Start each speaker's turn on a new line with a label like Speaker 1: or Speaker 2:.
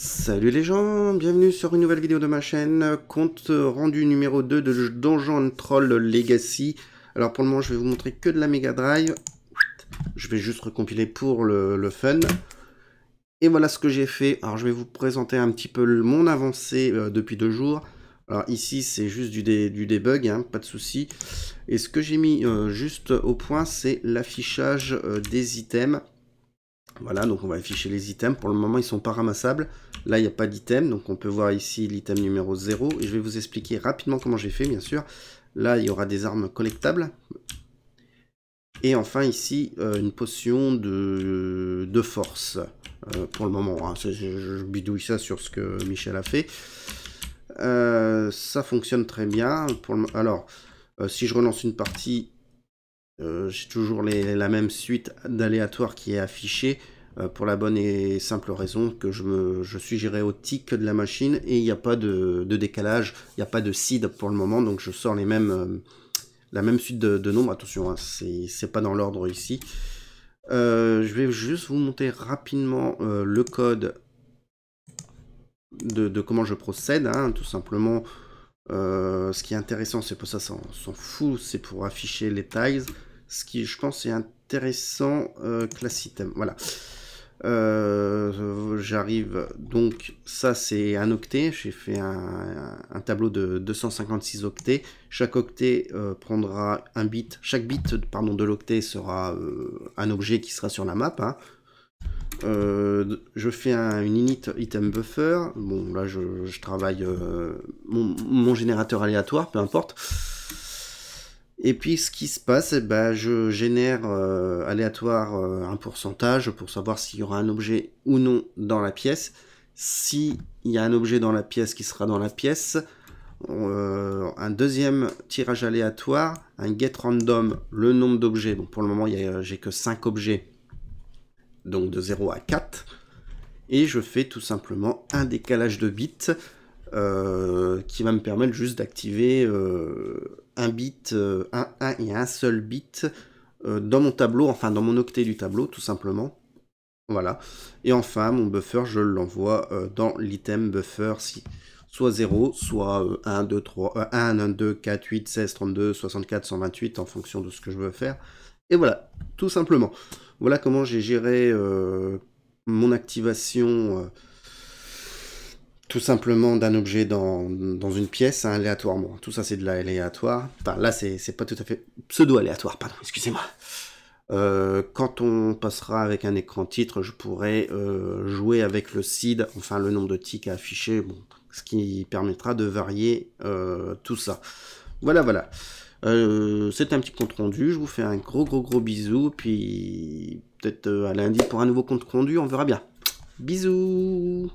Speaker 1: Salut les gens, bienvenue sur une nouvelle vidéo de ma chaîne, compte rendu numéro 2 de Dungeon Troll Legacy. Alors pour le moment je vais vous montrer que de la Mega Drive, je vais juste recompiler pour le, fun. Et voilà ce que j'ai fait, alors je vais vous présenter un petit peu mon avancée euh, depuis deux jours. Alors ici c'est juste du, debug, hein, pas de souci. Et ce que j'ai mis euh, juste au point c'est l'affichage euh, des items. Voilà, donc on va afficher les items. Pour le moment, ils ne sont pas ramassables. Là, il n'y a pas d'item, donc on peut voir ici l'item numéro 0. Et je vais vous expliquer rapidement comment j'ai fait, bien sûr. Là, il y aura des armes collectables. Et enfin, ici, euh, une potion de, force. Euh, pour le moment, ah, je, bidouille ça sur ce que Michel a fait. Euh, ça fonctionne très bien. Alors, si je relance une partie, euh, j'ai toujours la même suite d'aléatoire qui est affichée euh, pour la bonne et simple raison que je, suis géré au tic de la machine et il n'y a pas de, décalage, il n'y a pas de seed pour le moment, donc je sors les mêmes, euh, la même suite de, nombres. Attention, hein, ce n'est pas dans l'ordre ici. je vais juste vous montrer rapidement le code de, comment je procède, hein, tout simplement. ce qui est intéressant, c'est pour ça, s'en fout, c'est pour afficher les tiles ce qui, je pense, est intéressant. Euh, item, voilà. Euh, j'arrive, donc ça c'est un octet, j'ai fait un, tableau de 256 octets, chaque octet euh, prendra un bit, chaque bit pardon, de l'octet sera euh, un objet qui sera sur la map, hein. je fais une init item buffer, bon là je, travaille mon, générateur aléatoire, peu importe, et puis ce qui se passe, eh ben, je génère euh, aléatoire euh, un pourcentage pour savoir s'il y aura un objet ou non dans la pièce. S'il y a un objet dans la pièce qui sera dans la pièce, euh, un deuxième tirage aléatoire, un get random, le nombre d'objets. pour le moment, j'ai que 5 objets, donc de 0 à 4. Et je fais tout simplement un décalage de bits qui va me permettre juste d'activer bit, euh, un, 1 et un seul bit euh, dans mon tableau, enfin dans mon octet du tableau tout simplement. Voilà. Et enfin, mon buffer, je l'envoie euh, dans l'item buffer si soit 0, soit 1, 2, 3, 1, 1, 2, 4, 8, 16, 32, 64, 128, en fonction de ce que je veux faire. Et voilà, tout simplement. Voilà comment j'ai géré mon activation tout simplement d'un objet dans, une pièce aléatoirement. Tout ça, c'est de l'aléatoire. Enfin, là, c'est pas tout à fait pseudo-aléatoire, pardon, excusez-moi. Euh, quand on passera avec un écran titre, je pourrai euh, jouer avec le seed, enfin le nombre de tics à afficher, bon, ce qui permettra de varier euh, tout ça. Voilà, voilà. c'est un petit compte rendu. Je vous fais un gros, gros, gros bisou. Puis peut-être à lundi pour un nouveau compte rendu. On verra bien. Bisous